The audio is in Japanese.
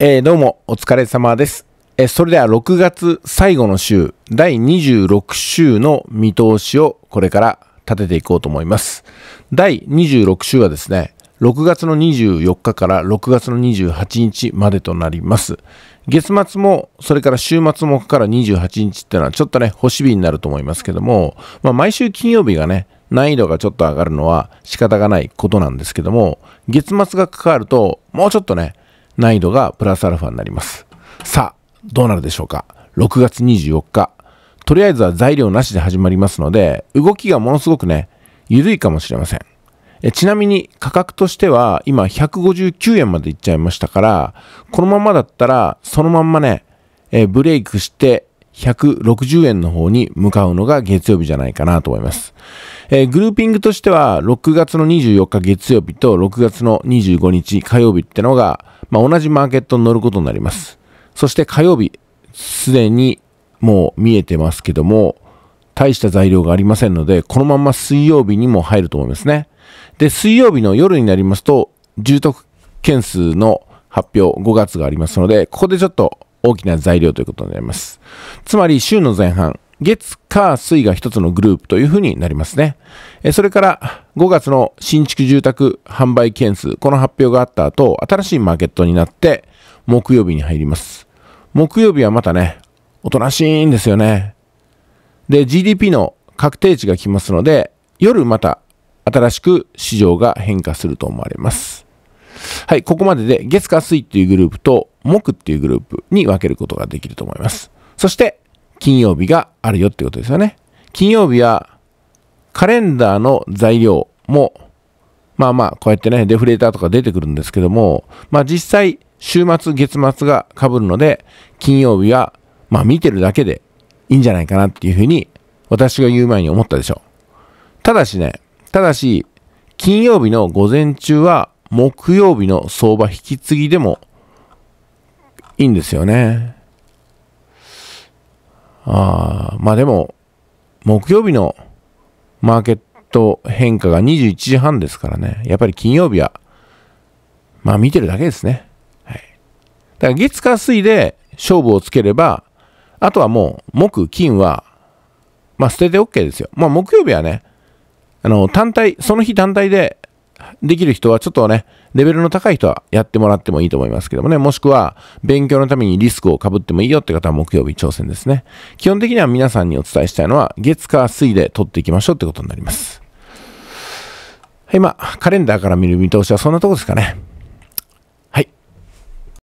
えー、どうも、お疲れ様です。えー、それでは6月最後の週、第26週の見通しをこれから立てていこうと思います。第26週はですね、6月の24日から6月の28日までとなります。月末も、それから週末もから28日ってのはちょっとね、星日になると思いますけども、まあ、毎週金曜日がね、難易度がちょっと上がるのは仕方がないことなんですけども、月末が関わると、もうちょっとね、難易度がプラスアルファになります。さあ、どうなるでしょうか ?6 月24日。とりあえずは材料なしで始まりますので、動きがものすごくね、緩いかもしれません。えちなみに価格としては今159円までいっちゃいましたから、このままだったらそのまんまね、えブレイクして160円の方に向かうのが月曜日じゃないかなと思います。えー、グルーピングとしては6月の24日月曜日と6月の25日火曜日ってのがまあ、同じマーケットに乗ることになります。そして火曜日、すでにもう見えてますけども、大した材料がありませんので、このまま水曜日にも入ると思いますね。で、水曜日の夜になりますと、重篤件数の発表、5月がありますので、ここでちょっと大きな材料ということになります。つまり週の前半、月、火、水が一つのグループというふうになりますね。それから5月の新築住宅販売件数、この発表があった後、新しいマーケットになって木曜日に入ります。木曜日はまたね、おとなしいんですよね。で、GDP の確定値が来ますので、夜また新しく市場が変化すると思われます。はい、ここまでで月火水っていうグループと木っていうグループに分けることができると思います。そして金曜日があるよってことですよね。金曜日はカレンダーの材料も、まあまあ、こうやってね、デフレーターとか出てくるんですけども、まあ実際、週末、月末が被るので、金曜日は、まあ見てるだけでいいんじゃないかなっていうふうに、私が言う前に思ったでしょう。ただしね、ただし、金曜日の午前中は、木曜日の相場引き継ぎでもいいんですよね。あまあでも、木曜日のマーケット変化が21時半ですからね、やっぱり金曜日は、まあ見てるだけですね。はい。だから月火水で勝負をつければ、あとはもう木金は、まあ捨てて OK ですよ。まあ木曜日はね、あの単体、その日単体でできる人はちょっとね、レベルの高い人はやってもらってもいいと思いますけどもね、もしくは勉強のためにリスクをかぶってもいいよって方は木曜日挑戦ですね。基本的には皆さんにお伝えしたいのは、月火水で取っていきましょうってことになります。はい、まあ、カレンダーから見る見通しはそんなとこですかね。